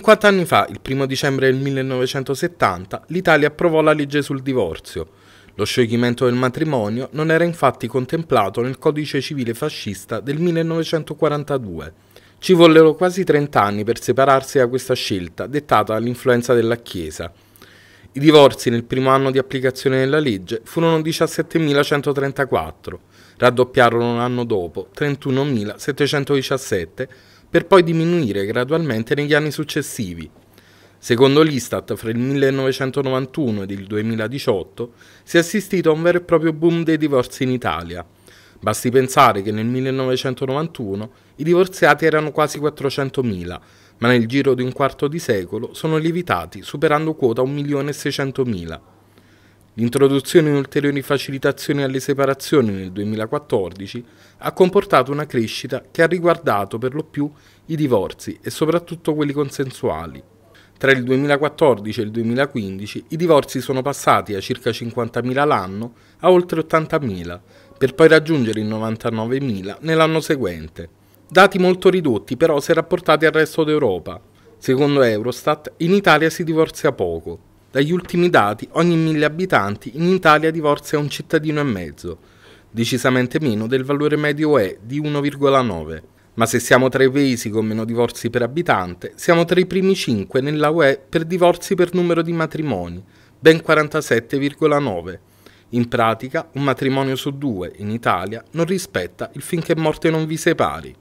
50 anni fa, il 1 dicembre del 1970, l'Italia approvò la legge sul divorzio. Lo scioglimento del matrimonio non era infatti contemplato nel codice civile fascista del 1942. Ci vollero quasi 30 anni per separarsi da questa scelta, dettata dall'influenza della Chiesa. I divorzi nel primo anno di applicazione della legge furono 17.134, raddoppiarono l'anno dopo 31.717 per poi diminuire gradualmente negli anni successivi. Secondo l'Istat, fra il 1991 ed il 2018 si è assistito a un vero e proprio boom dei divorzi in Italia. Basti pensare che nel 1991 i divorziati erano quasi 400.000, ma nel giro di un quarto di secolo sono lievitati superando quota 1.600.000. L'introduzione di ulteriori facilitazioni alle separazioni nel 2014 ha comportato una crescita che ha riguardato per lo più i divorzi e soprattutto quelli consensuali. Tra il 2014 e il 2015 i divorzi sono passati da circa 50.000 l'anno a oltre 80.000, per poi raggiungere i 99.000 nell'anno seguente. Dati molto ridotti però se rapportati al resto d'Europa. Secondo Eurostat in Italia si divorzia poco, dagli ultimi dati, ogni mille abitanti in Italia divorzia un cittadino e mezzo, decisamente meno del valore medio UE di 1,9. Ma se siamo tra i paesi con meno divorzi per abitante, siamo tra i primi 5 nella UE per divorzi per numero di matrimoni, ben 47,9. In pratica, un matrimonio su due in Italia non rispetta il finché morte non vi separi.